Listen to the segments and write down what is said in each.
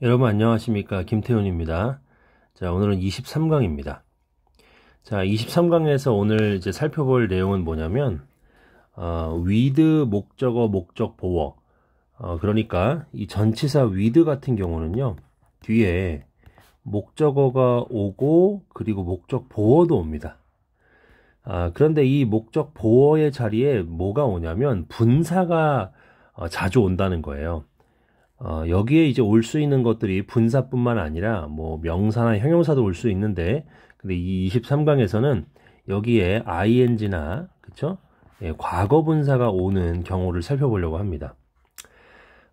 여러분 안녕하십니까 김태훈입니다 자 오늘은 23강입니다 자 23강에서 오늘 이제 살펴볼 내용은 뭐냐면 어, 위드 목적어 목적 보어 어, 그러니까 이 전치사 위드 같은 경우는요 뒤에 목적어가 오고 그리고 목적 보어도 옵니다 아, 그런데 이 목적 보어의 자리에 뭐가 오냐면 분사가 어, 자주 온다는 거예요 어, 여기에 이제 올 수 있는 것들이 분사뿐만 아니라 뭐 명사나 형용사도 올 수 있는데 근데 이 23강에서는 여기에 ing나 그쵸 예, 과거 분사가 오는 경우를 살펴보려고 합니다.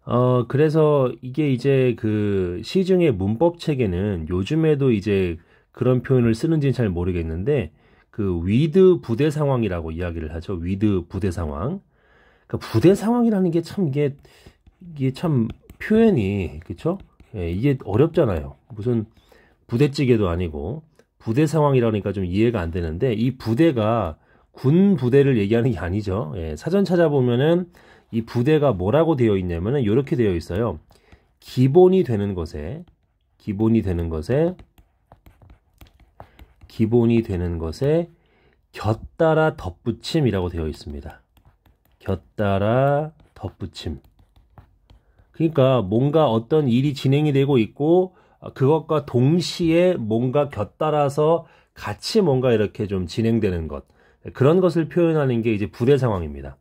어 그래서 이게 이제 그 시중의 문법 체계는 요즘에도 이제 그런 표현을 쓰는지는 잘 모르겠는데 그 위드 부대 상황이라고 이야기를 하죠. 위드 부대 상황. 그러니까 부대 상황이라는 게 참 이게 이게 참 표현이 그쵸 예, 이게 어렵잖아요 무슨 부대찌개도 아니고 부대 상황이라니까 좀 이해가 안 되는데 이 부대가 군 부대를 얘기하는 게 아니죠 예, 사전 찾아보면은 이 부대가 뭐라고 되어 있냐면은 이렇게 되어 있어요 기본이 되는 것에 기본이 되는 것에 기본이 되는 것에 곁따라 덧붙임이라고 되어 있습니다. 곁따라 덧붙임. 그러니까 뭔가 어떤 일이 진행이 되고 있고 아, 그것과 동시에 뭔가 곁따라서 같이 뭔가 이렇게 좀 진행되는 것 그런 것을 표현하는 게 이제 부대 상황입니다.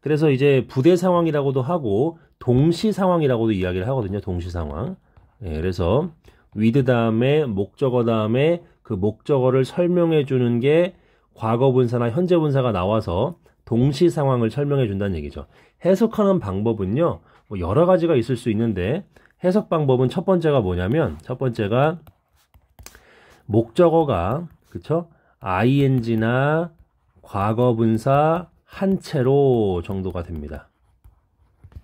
그래서 이제 부대 상황이라고도 하고 동시 상황이라고도 이야기를 하거든요. 동시 상황. 예, 그래서 위드 다음에 목적어 다음에 그 목적어를 설명해 주는 게 과거 분사나 현재 분사가 나와서 동시 상황을 설명해 준다는 얘기죠. 해석하는 방법은요. 뭐 여러 가지가 있을 수 있는데 해석 방법은 첫 번째가 뭐냐면 첫 번째가 목적어가 그쵸 ing나 과거분사 한 채로 정도가 됩니다.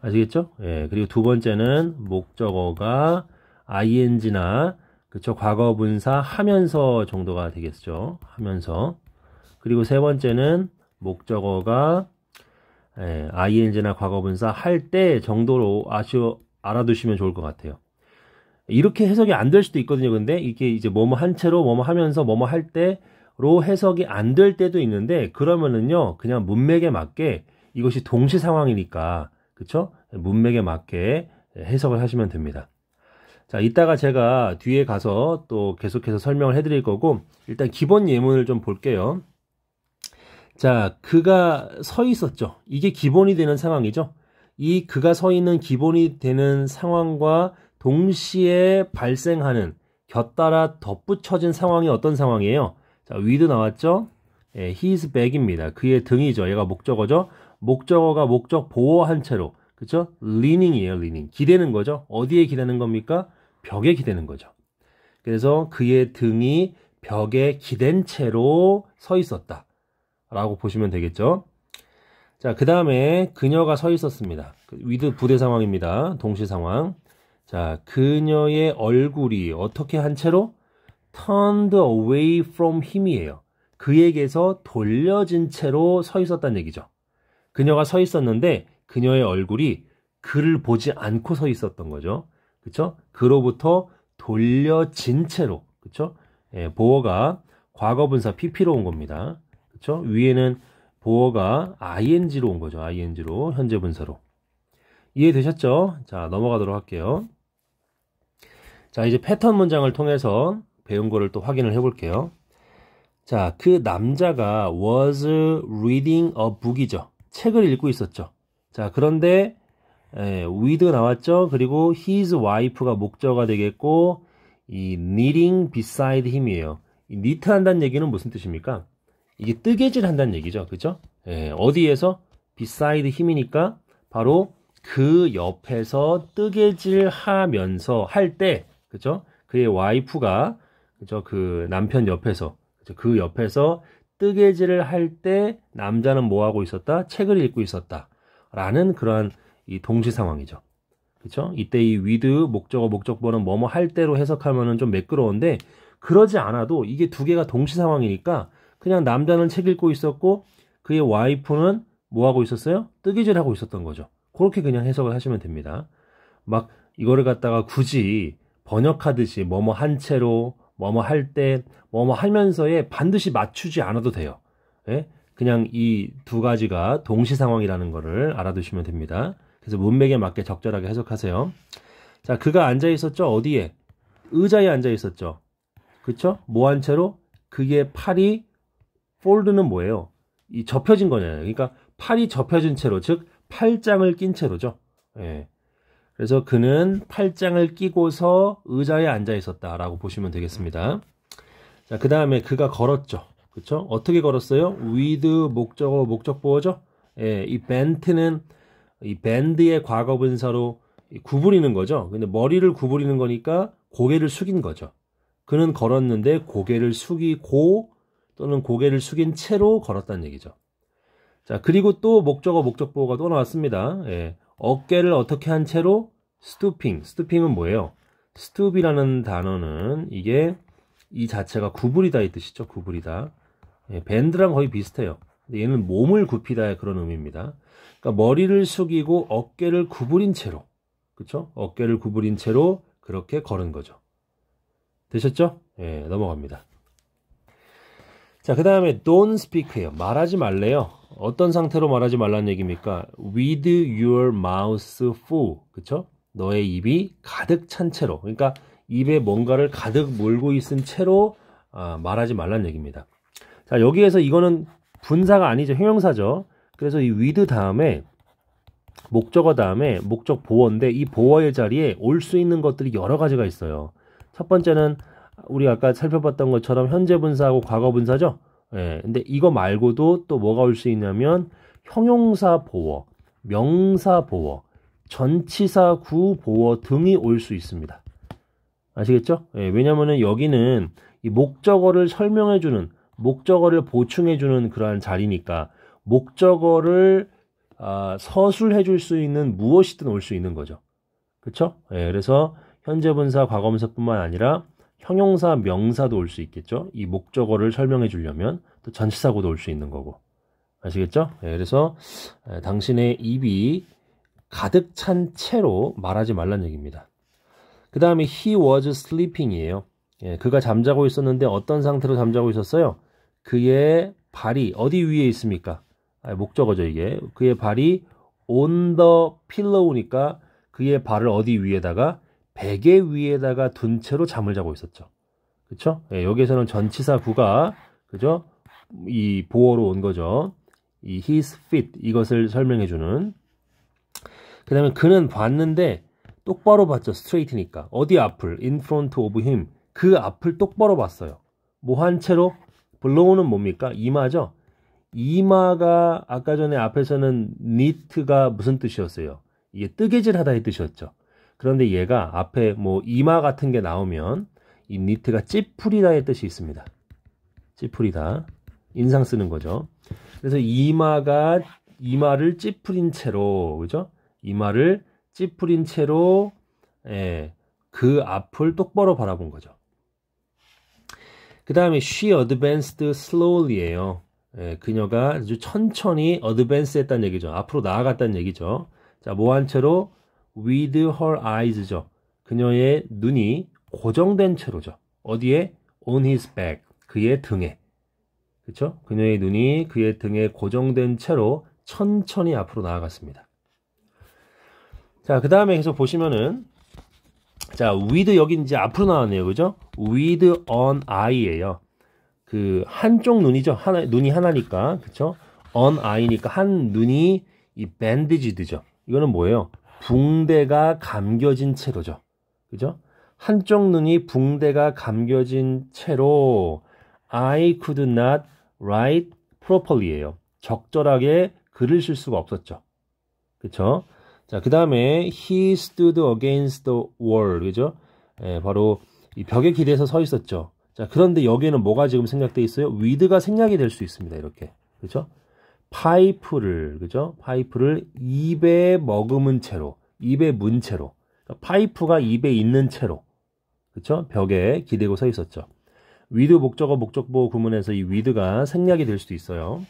아시겠죠? 예. 그리고 두 번째는 목적어가 ing나 그쵸 과거분사 하면서 정도가 되겠죠. 하면서 그리고 세 번째는 목적어가 예, ing나 과거분사 할 때 정도로 아쉬워 알아두시면 좋을 것 같아요. 이렇게 해석이 안 될 수도 있거든요. 근데 이게 이제 뭐뭐 한 채로 뭐뭐 하면서 뭐뭐 할 때로 해석이 안 될 때도 있는데 그러면은요 그냥 문맥에 맞게 이것이 동시 상황이니까 그쵸? 문맥에 맞게 해석을 하시면 됩니다. 자, 이따가 제가 뒤에 가서 또 계속해서 설명을 해드릴 거고 일단 기본 예문을 좀 볼게요. 자, 그가 서 있었죠. 이게 기본이 되는 상황이죠. 이 그가 서 있는 기본이 되는 상황과 동시에 발생하는 곁따라 덧붙여진 상황이 어떤 상황이에요? 자, 위드 나왔죠? 예, he is back입니다. 그의 등이죠. 얘가 목적어죠. 목적어가 목적 보호한 채로. 그쵸? leaning이에요, leaning. 기대는 거죠. 어디에 기대는 겁니까? 벽에 기대는 거죠. 그래서 그의 등이 벽에 기댄 채로 서 있었다. 라고 보시면 되겠죠. 자, 그 다음에 그녀가 서 있었습니다. 그 위드 부대 상황입니다. 동시 상황. 자, 그녀의 얼굴이 어떻게 한 채로? turned away from him이에요. 그에게서 돌려진 채로 서 있었다는 얘기죠. 그녀가 서 있었는데 그녀의 얼굴이 그를 보지 않고 서 있었던 거죠. 그쵸? 그로부터 돌려진 채로. 그쵸? 예, 보어가 과거분사 PP로 온 겁니다. 그렇 위에는 보어가 ing로 온 거죠. ing로 현재 분사로. 이해되셨죠? 자, 넘어가도록 할게요. 자, 이제 패턴 문장을 통해서 배운 거를 또 확인을 해 볼게요. 자, 그 남자가 was reading a book이죠. 책을 읽고 있었죠. 자, 그런데 에, 예, with 나왔죠. 그리고 his wife가 목적어가 되겠고 이 knitting beside him이에요. 이 k n t 한다는 얘기는 무슨 뜻입니까? 이게 뜨개질 한다는 얘기죠. 그죠? 예, 어디에서? b 사이드 힘이니까 바로 그 옆에서 뜨개질 하면서 할 때, 그죠? 그의 와이프가, 그죠? 그 남편 옆에서, 그죠? 그 옆에서 뜨개질을 할 때 남자는 뭐 하고 있었다? 책을 읽고 있었다. 라는 그러한 이 동시 상황이죠. 그죠 이때 이 위드, 목적어 목적어는 뭐 뭐 할 때로 해석하면좀 매끄러운데 그러지 않아도 이게 두 개가 동시 상황이니까 그냥 남자는 책 읽고 있었고 그의 와이프는 뭐 하고 있었어요? 뜨개질 하고 있었던 거죠. 그렇게 그냥 해석을 하시면 됩니다. 막 이거를 갖다가 굳이 번역하듯이 뭐뭐 한 채로 뭐뭐 할 때 뭐뭐 하면서에 반드시 맞추지 않아도 돼요. 예? 그냥 이 두 가지가 동시 상황이라는 거를 알아두시면 됩니다. 그래서 문맥에 맞게 적절하게 해석하세요. 자, 그가 앉아 있었죠. 어디에? 의자에 앉아 있었죠. 그쵸? 뭐한 채로 그의 팔이 폴드는 뭐예요? 이 접혀진 거냐 그러니까 팔이 접혀진 채로, 즉 팔짱을 낀 채로죠. 예. 그래서 그는 팔짱을 끼고서 의자에 앉아 있었다라고 보시면 되겠습니다. 자, 그 다음에 그가 걸었죠. 그쵸? 어떻게 걸었어요? with 목적어, 목적보어죠? 예, 이 bent는 이 밴드의 과거 분사로 구부리는 거죠. 근데 머리를 구부리는 거니까 고개를 숙인 거죠. 그는 걸었는데 고개를 숙이고 또는 고개를 숙인 채로 걸었다는 얘기죠. 자, 그리고 또 목적어 목적 보호가 또 나왔습니다. 예, 어깨를 어떻게 한 채로 스투핑. 스투핑은 뭐예요? 스투비라는 단어는 이게 이 자체가 구부리다 이 뜻이죠. 구부리다. 예, 밴드랑 거의 비슷해요. 얘는 몸을 굽히다의 그런 의미입니다. 그러니까 머리를 숙이고 어깨를 구부린 채로, 그쵸 어깨를 구부린 채로 그렇게 걸은 거죠. 되셨죠? 예, 넘어갑니다. 자, 그 다음에 don't speak예요. 말하지 말래요. 어떤 상태로 말하지 말라는 얘기입니까? with your mouth full. 그쵸? 너의 입이 가득 찬 채로. 그러니까 입에 뭔가를 가득 몰고 있은 채로 아, 말하지 말라는 얘기입니다. 자, 여기에서 이거는 분사가 아니죠. 형용사죠. 그래서 이 with 다음에 목적어 다음에 목적 보어인데 이 보어의 자리에 올 수 있는 것들이 여러 가지가 있어요. 첫 번째는 우리 아까 살펴봤던 것처럼 현재 분사하고 과거 분사죠. 예. 근데 이거 말고도 또 뭐가 올 수 있냐면 형용사 보어, 명사 보어, 전치사 구 보어 등이 올 수 있습니다. 아시겠죠? 예, 왜냐면은 여기는 이 목적어를 설명해 주는 목적어를 보충해 주는 그러한 자리니까 목적어를 아, 서술해 줄 수 있는 무엇이든 올 수 있는 거죠. 그렇죠? 예, 그래서 현재 분사, 과거 분사뿐만 아니라 형용사, 명사도 올 수 있겠죠. 이 목적어를 설명해 주려면 또 전치사고도 올 수 있는 거고. 아시겠죠? 네, 그래서 당신의 입이 가득 찬 채로 말하지 말란 얘기입니다. 그 다음에 he was sleeping이에요. 예, 그가 잠자고 있었는데 어떤 상태로 잠자고 있었어요? 그의 발이 어디 위에 있습니까? 아, 목적어죠 이게. 그의 발이 on the pillow니까 그의 발을 어디 위에다가 베개 위에다가 둔 채로 잠을 자고 있었죠. 그렇죠? 예, 여기에서는 전치사 구가 그죠? 이 보어로 온 거죠. 이 his feet 이것을 설명해 주는 그다음에 그는 봤는데 똑바로 봤죠. 스트레이트니까. 어디 앞을 in front of him 그 앞을 똑바로 봤어요. 뭐 한 채로 블로우는 뭡니까? 이마죠. 이마가 아까 전에 앞에서는 니트가 무슨 뜻이었어요? 이게 뜨개질하다의 뜻이었죠. 그런데 얘가 앞에 뭐 이마 같은 게 나오면 이 니트가 찌푸리다의 뜻이 있습니다. 찌푸리다. 인상 쓰는 거죠. 그래서 이마가 이마를 찌푸린 채로 그죠? 이마를 찌푸린 채로 예, 그 앞을 똑바로 바라본 거죠. 그 다음에 she advanced slowly예요. 예, 그녀가 아주 천천히 어드밴스했다는 얘기죠. 앞으로 나아갔다는 얘기죠. 자, 모한 뭐 채로 with her eyes죠. 그녀의 눈이 고정된 채로죠. 어디에? on his back. 그의 등에. 그쵸 그녀의 눈이 그의 등에 고정된 채로 천천히 앞으로 나아갔습니다. 자, 그 다음에 계속 보시면은 자, with 여기 이제 앞으로 나왔네요. 그죠? with on eye예요. 그 한쪽 눈이죠. 하나 눈이 하나니까. 그쵸죠 on eye니까 한 눈이 이 bandaged죠. 이거는 뭐예요? 붕대가 감겨진 채로죠. 그죠? 한쪽 눈이 붕대가 감겨진 채로 I could not write properly예요. 적절하게 글을 쓸 수가 없었죠. 그쵸? 자, 그 다음에 he stood against the wall. 그죠? 예, 바로 이 벽에 기대서 서 있었죠. 자, 그런데 여기에는 뭐가 지금 생략되어 있어요? with가 생략이 될 수 있습니다. 이렇게. 그렇죠? 파이프를 그죠? 파이프를 입에 머금은 채로 입에 문 채로 그러니까 파이프가 입에 있는 채로 그쵸? 벽에 기대고 서 있었죠. 위드 목적어 목적보 구문에서 이 위드가 생략이 될 수도 있어요.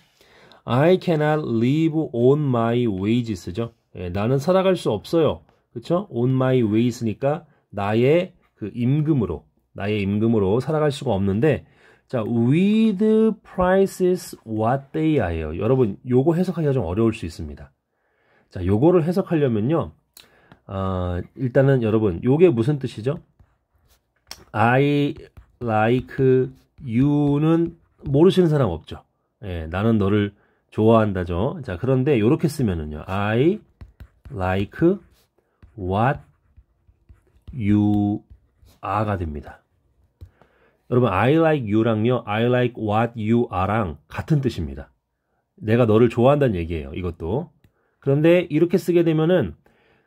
I cannot live on my wages죠. 예, 나는 살아갈 수 없어요. 그쵸? on my wages니까 나의 그 임금으로 나의 임금으로 살아갈 수가 없는데 자, with prices what they are요. 여러분, 요거 해석하기가 좀 어려울 수 있습니다. 자, 요거를 해석하려면요. 어, 일단은 여러분, 요게 무슨 뜻이죠? I like you는 모르시는 사람 없죠. 예, 나는 너를 좋아한다죠. 자, 그런데 요렇게 쓰면은요. I like what you are가 됩니다. 여러분 I like you랑요 I like what you are랑 같은 뜻입니다. 내가 너를 좋아한다는 얘기예요. 이것도. 그런데 이렇게 쓰게 되면은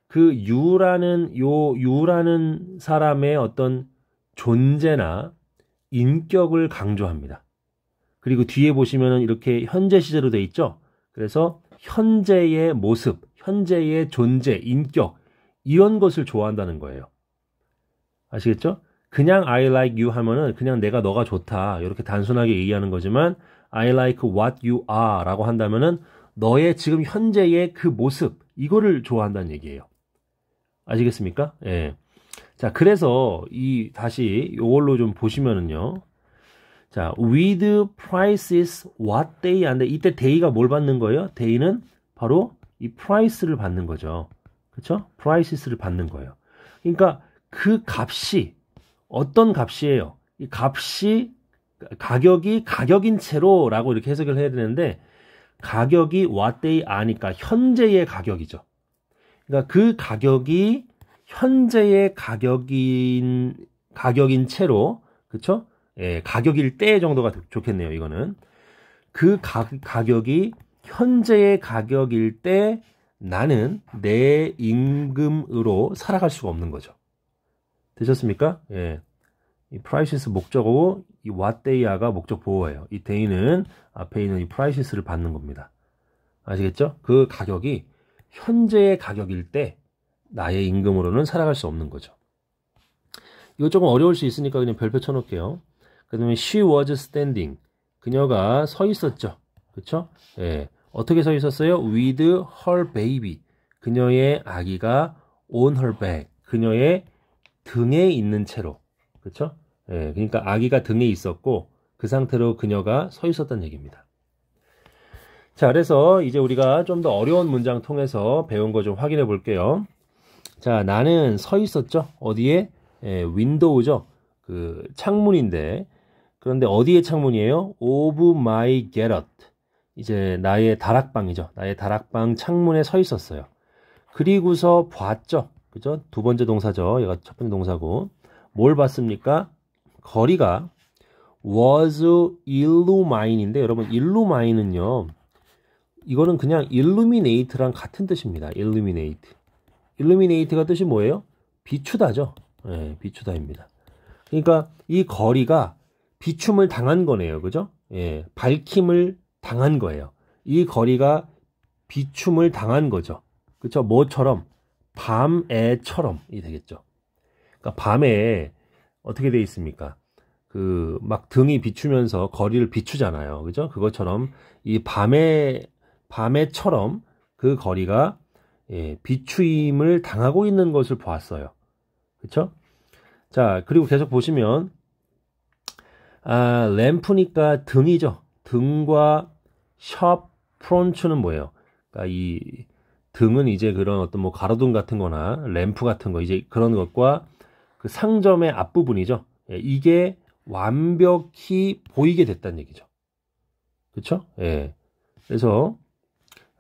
그 you라는 요 you라는 사람의 어떤 존재나 인격을 강조합니다. 그리고 뒤에 보시면은 이렇게 현재 시제로 돼 있죠. 그래서 현재의 모습, 현재의 존재, 인격 이런 것을 좋아한다는 거예요. 아시겠죠? 그냥 I like you 하면은 그냥 내가 너가 좋다. 이렇게 단순하게 얘기하는 거지만 I like what you are 라고 한다면은 너의 지금 현재의 그 모습, 이거를 좋아한다는 얘기예요. 아시겠습니까? 예. 자, 그래서 이, 다시 이걸로좀 보시면은요. 자, with prices what day 한데 이때 day가 뭘 받는 거예요? day는 바로 이 price를 받는 거죠. 그쵸? 그렇죠? prices를 받는 거예요. 그러니까 그 값이 어떤 값이에요. 이 값이 가격이 가격인 채로라고 이렇게 해석을 해야 되는데 가격이 와데이 아니까 현재의 가격이죠. 그러니까 그 가격이 현재의 가격인 가격인 채로 그렇죠? 예, 가격일 때 정도가 좋겠네요. 이거는 그 가, 가격이 현재의 가격일 때 나는 내 임금으로 살아갈 수가 없는 거죠. 되셨습니까? 예. 이 p r i c e 목적어고 이 what day가 목적 보호예요. 이 day는 앞에 있는 이 p r i c e 를 받는 겁니다. 아시겠죠? 그 가격이 현재의 가격일 때 나의 임금으로는 살아갈 수 없는 거죠. 이거 조금 어려울 수 있으니까 그냥 별표 쳐놓을게요. 그 다음에 she was standing. 그녀가 서 있었죠. 그쵸? 예. 어떻게 서 있었어요? with her baby. 그녀의 아기가 on her back. 그녀의 등에 있는 채로 그렇죠? 예, 그러니까 아기가 등에 있었고 그 상태로 그녀가 서 있었던 얘기입니다. 자, 그래서 이제 우리가 좀 더 어려운 문장 통해서 배운 거 좀 확인해 볼게요. 자, 나는 서 있었죠. 어디에? 예, 윈도우죠. 그 창문인데 그런데 어디에 창문이에요? 오브 마이 게럿. 이제 나의 다락방이죠. 나의 다락방 창문에 서 있었어요. 그리고서 봤죠. 그죠? 두 번째 동사죠. 얘가 첫 번째 동사고. 뭘 봤습니까? 거리가 was illumine인데 여러분 illumine은요. 이거는 그냥 illuminate랑 같은 뜻입니다. illuminate. illuminate가 뜻이 뭐예요? 비추다죠. 예, 비추다입니다. 그러니까 이 거리가 비춤을 당한 거네요. 그죠? 예, 밝힘을 당한 거예요. 이 거리가 비춤을 당한 거죠. 그쵸? 뭐처럼 밤에처럼이 되겠죠. 그러니까 밤에 어떻게 돼 있습니까? 그 막 등이 비추면서 거리를 비추잖아요. 그죠? 그것처럼 이 밤에 밤에처럼 그 거리가 예, 비추임을 당하고 있는 것을 보았어요. 그쵸 자, 그리고 계속 보시면 아, 램프니까 등이죠. 등과 샵프론츠는 뭐예요? 그러니까 이 등은 이제 그런 어떤 뭐 가로등 같은 거나 램프 같은 거 이제 그런 것과 그 상점의 앞부분이죠. 예, 이게 완벽히 보이게 됐다는 얘기죠. 그렇죠? 예. 그래서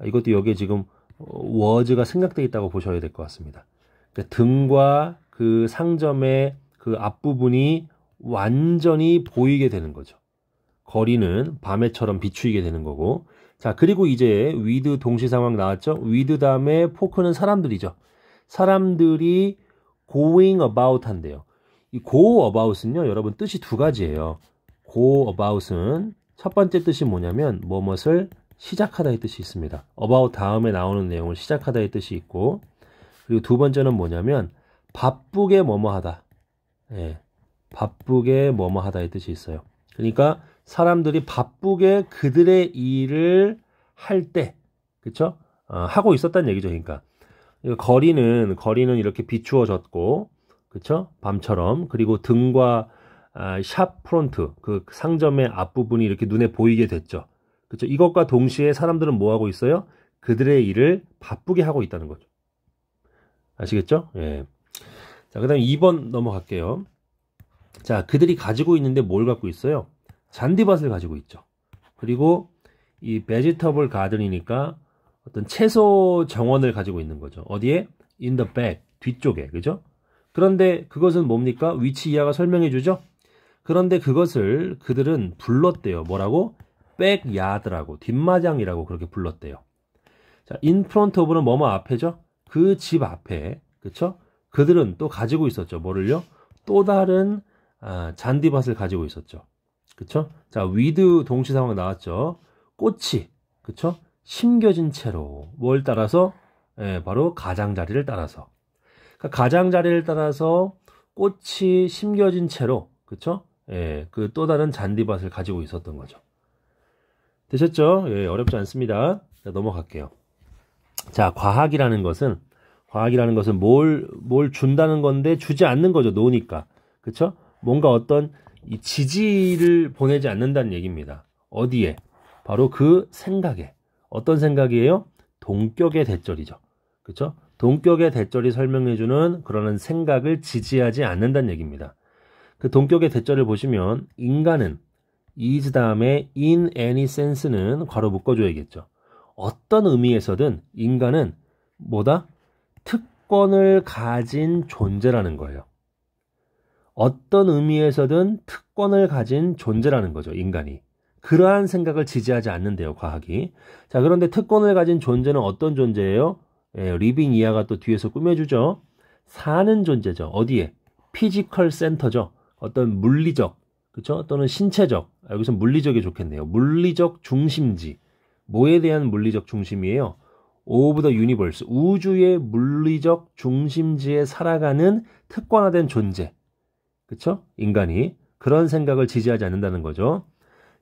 이것도 여기에 지금 어, 워즈가 생각되어 있다고 보셔야 될 것 같습니다. 그러니까 등과 그 상점의 그 앞부분이 완전히 보이게 되는 거죠. 거리는 밤에처럼 비추이게 되는 거고 자, 그리고 이제 위드 동시 상황 나왔죠? 위드 다음에 포크는 사람들이죠. 사람들이 going about 한대요. 이 go about은요, 여러분 뜻이 두 가지예요. go about은 첫 번째 뜻이 뭐냐면 뭐뭇을 시작하다의 뜻이 있습니다. about 다음에 나오는 내용을 시작하다의 뜻이 있고 그리고 두 번째는 뭐냐면 바쁘게 뭐뭐하다. 예. 바쁘게 뭐뭐하다의 뜻이 있어요. 그러니까 사람들이 바쁘게 그들의 일을 할 때, 그쵸? 어, 하고 있었단 얘기죠. 그러니까 거리는 거리는 이렇게 비추어졌고, 그쵸? 밤처럼 그리고 등과 아, 샵 프론트 그 상점의 앞부분이 이렇게 눈에 보이게 됐죠. 그쵸? 이것과 동시에 사람들은 뭐 하고 있어요? 그들의 일을 바쁘게 하고 있다는 거죠. 아시겠죠? 예. 자, 그 다음에 2번 넘어갈게요. 자, 그들이 가지고 있는데 뭘 갖고 있어요? 잔디밭을 가지고 있죠. 그리고 이 베지터블 가든이니까 어떤 채소 정원을 가지고 있는 거죠. 어디에? in the back, 뒤쪽에. 그죠? 그런데 그것은 뭡니까? 위치 이하가 설명해 주죠? 그런데 그것을 그들은 불렀대요. 뭐라고? 백야드라고, 뒷마장이라고 그렇게 불렀대요. 자, in front of는 뭐뭐 앞에죠? 그 집 앞에. 그쵸? 그들은 또 가지고 있었죠. 뭐를요? 또 다른 아, 잔디밭을 가지고 있었죠. 그쵸? 자, with 동시 상황 나왔죠. 꽃이, 그쵸? 심겨진 채로 뭘 따라서 예, 바로 가장자리를 따라서 그러니까 가장자리를 따라서 꽃이 심겨진 채로 그쵸? 예, 그 또 다른 잔디밭을 가지고 있었던 거죠. 되셨죠? 예, 어렵지 않습니다. 자, 넘어갈게요. 자, 과학이라는 것은 과학이라는 것은 뭘 뭘 준다는 건데 주지 않는 거죠. 놓으니까 그쵸? 뭔가 어떤 이 지지를 보내지 않는다는 얘기입니다. 어디에? 바로 그 생각에. 어떤 생각이에요? 동격의 대절이죠. 그렇죠? 동격의 대절이 설명해주는 그러한 생각을 지지하지 않는다는 얘기입니다. 그 동격의 대절을 보시면 인간은 is 다음에 in any sense는 괄호 묶어줘야겠죠. 어떤 의미에서든 인간은 뭐다? 특권을 가진 존재라는 거예요. 어떤 의미에서든 특권을 가진 존재라는 거죠, 인간이. 그러한 생각을 지지하지 않는데요, 과학이. 자, 그런데 특권을 가진 존재는 어떤 존재예요? 예, 리빙 이하가 또 뒤에서 꾸며주죠. 사는 존재죠. 어디에? 피지컬 센터죠. 어떤 물리적, 그쵸 또는 신체적. 아, 여기서 물리적이 좋겠네요. 물리적 중심지. 뭐에 대한 물리적 중심이에요? 오브 더 유니버스. 우주의 물리적 중심지에 살아가는 특권화된 존재. 그렇죠? 인간이 그런 생각을 지지하지 않는다는 거죠.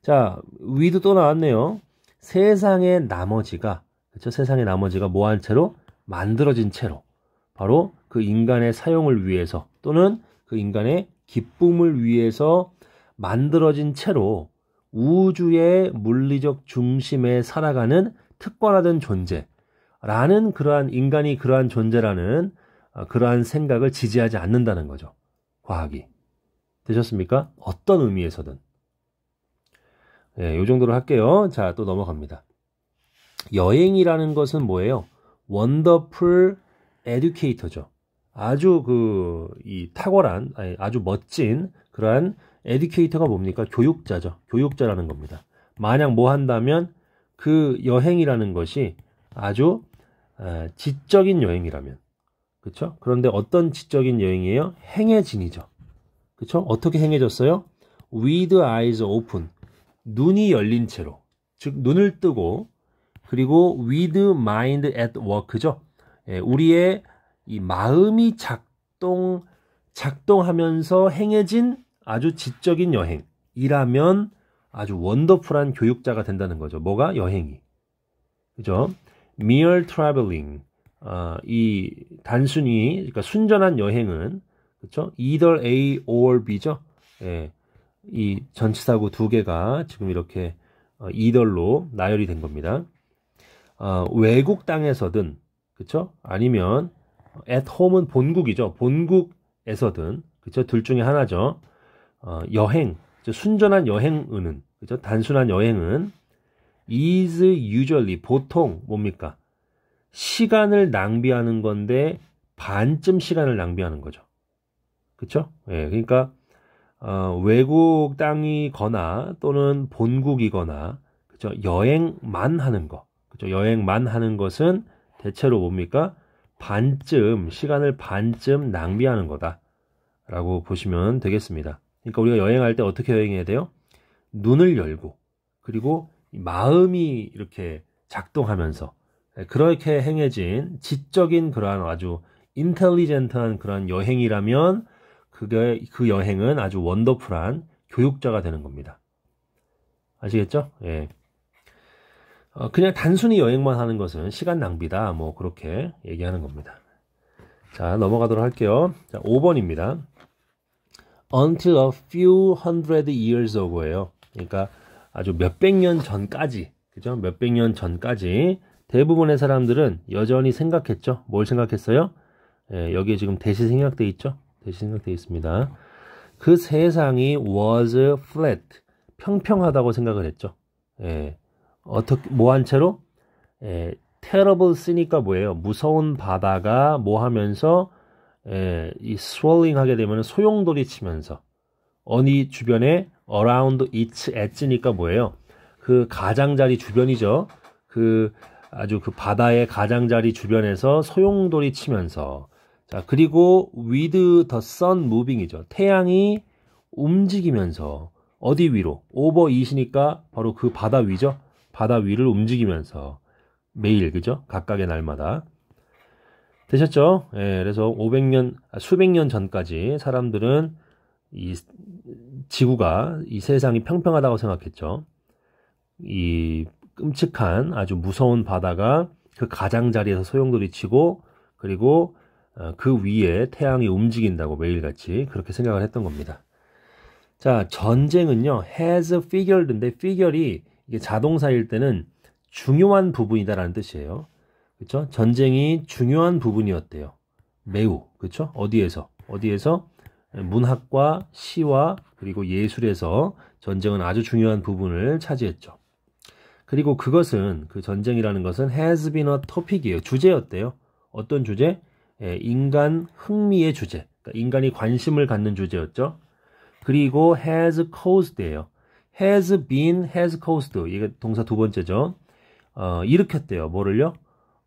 자, 위도 또 나왔네요. 세상의 나머지가 그쵸 세상의 나머지가 뭐 한 채로 만들어진 채로 바로 그 인간의 사용을 위해서 또는 그 인간의 기쁨을 위해서 만들어진 채로 우주의 물리적 중심에 살아가는 특권화된 존재라는 그러한 인간이 그러한 존재라는 어, 그러한 생각을 지지하지 않는다는 거죠. 과학이. 되셨습니까? 어떤 의미에서든. 네, 요 정도로 할게요. 자, 또 넘어갑니다. 여행이라는 것은 뭐예요? 원더풀 에듀케이터죠. 아주 그, 이 탁월한, 아니, 아주 멋진 그러한 에듀케이터가 뭡니까? 교육자죠. 교육자라는 겁니다. 만약 뭐 한다면 그 여행이라는 것이 아주 지적인 여행이라면. 그렇죠? 그런데 어떤 지적인 여행이에요? 행해 진이죠. 그쵸? 어떻게 행해졌어요? With eyes open. 눈이 열린 채로. 즉, 눈을 뜨고, 그리고 with mind at work죠. 예, 우리의 이 마음이 작동, 작동하면서 행해진 아주 지적인 여행이라면 아주 원더풀한 교육자가 된다는 거죠. 뭐가? 여행이. 그죠? mere traveling. 어, 이 단순히, 그러니까 순전한 여행은 그렇죠? 2덜 A, 5월 B죠. 예. 이전치사고두 개가 지금 이렇게 이덜로 어, 나열이 된 겁니다. 어, 외국 땅에서든 그쵸 아니면 at home은 본국이죠. 본국에서든 그쵸둘 중에 하나죠. 어, 여행, 순전한 여행은 그렇죠? 단순한 여행은 is usually 보통 뭡니까? 시간을 낭비하는 건데 반쯤 시간을 낭비하는 거죠. 그쵸? 예, 그러니까 어, 외국 땅이거나 또는 본국이거나 그죠? 여행만 하는 거, 그죠? 여행만 하는 것은 대체로 뭡니까? 반쯤 시간을 반쯤 낭비하는 거다라고 보시면 되겠습니다. 그러니까 우리가 여행할 때 어떻게 여행해야 돼요? 눈을 열고 그리고 마음이 이렇게 작동하면서 예, 그렇게 행해진 지적인 그러한 아주 인텔리젠트한 그러한 여행이라면 그게 그 여행은 아주 원더풀한 교육자가 되는 겁니다. 아시겠죠? 예. 어, 그냥 단순히 여행만 하는 것은 시간 낭비다. 뭐 그렇게 얘기하는 겁니다. 자, 넘어가도록 할게요. 자, 5번입니다. Until a few hundred years ago예요. 그러니까 아주 몇백 년 전까지, 그죠? 몇백 년 전까지 대부분의 사람들은 여전히 생각했죠. 뭘 생각했어요? 예, 여기에 지금 대시 생략돼 있죠. 대신 예, 생각되어 있습니다. 그 세상이 was flat 평평하다고 생각을 했죠. 예. 어떻게 뭐 한 채로 예, terrible 쓰니까 뭐예요? 무서운 바다가 뭐 하면서 예, 이 swirling 하게 되면 소용돌이 치면서 어니 주변에 around its edge니까 뭐예요? 그 가장자리 주변이죠. 그 아주 그 바다의 가장자리 주변에서 소용돌이 치면서 자, 그리고 with the sun moving이죠. 태양이 움직이면서 어디 위로? 오버 이시니까 바로 그 바다 위죠. 바다 위를 움직이면서 매일 그죠? 각각의 날마다 되셨죠? 예, 그래서 500년 아, 수백 년 전까지 사람들은 이 지구가 이 세상이 평평하다고 생각했죠. 이 끔찍한 아주 무서운 바다가 그 가장자리에서 소용돌이 치고 그리고 어, 그 위에 태양이 움직인다고 매일같이 그렇게 생각을 했던 겁니다. 자, 전쟁은요, has figured인데, figure이 이게 자동사일 때는 중요한 부분이다라는 뜻이에요. 그렇 전쟁이 중요한 부분이었대요. 매우. 그쵸 어디에서? 어디에서? 문학과 시와 그리고 예술에서 전쟁은 아주 중요한 부분을 차지했죠. 그리고 그것은 그 전쟁이라는 것은 has been a topic이에요. 주제였대요. 어떤 주제? 예, 인간 흥미의 주제, 그러니까 인간이 관심을 갖는 주제였죠. 그리고 has caused예요. has been, has caused. 이게 동사 두 번째죠. 어, 일으켰대요. 뭐를요?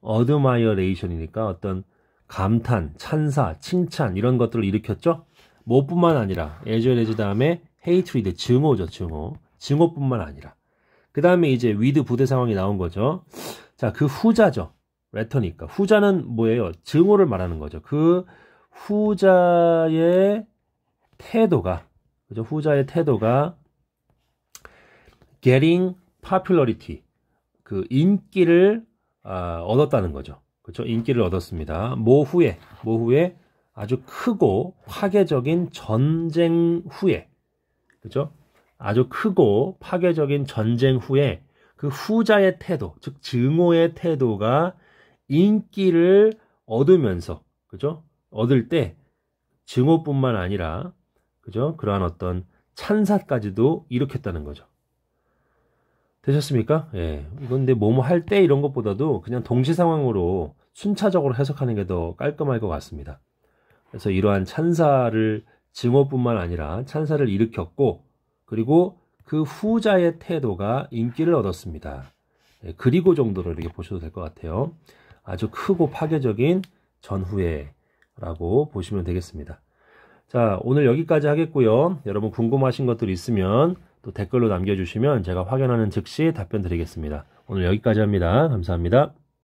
admiration이니까 어떤 감탄, 찬사, 칭찬 이런 것들을 일으켰죠. 뭐뿐만 아니라 a 즈 그 다음에 hatred, 증오죠. 증오. 증오뿐만 아니라. 그 다음에 이제 위드 부대 상황이 나온 거죠. 자, 그 후자죠. 레터니까 후자는 뭐예요? 증오를 말하는 거죠. 그 후자의 태도가 그죠? 후자의 태도가 getting popularity 그 인기를 아, 얻었다는 거죠. 그렇죠? 인기를 얻었습니다. 모후에 모후에 아주 크고 파괴적인 전쟁 후에 그죠? 아주 크고 파괴적인 전쟁 후에 그 후자의 태도, 즉 증오의 태도가 인기를 얻으면서 그죠? 얻을 때 증오뿐만 아니라 그죠? 그러한 어떤 찬사까지도 일으켰다는 거죠. 되셨습니까? 예. 이건 데 뭐뭐 할 때 이런 것보다도 그냥 동시 상황으로 순차적으로 해석하는 게 더 깔끔할 것 같습니다. 그래서 이러한 찬사를 증오뿐만 아니라 찬사를 일으켰고 그리고 그 후자의 태도가 인기를 얻었습니다. 예, 그리고 정도로 이렇게 보셔도 될 것 같아요. 아주 크고 파괴적인 전후회라고 보시면 되겠습니다. 자, 오늘 여기까지 하겠고요. 여러분 궁금하신 것들 있으면 또 댓글로 남겨주시면 제가 확인하는 즉시 답변 드리겠습니다. 오늘 여기까지 합니다. 감사합니다.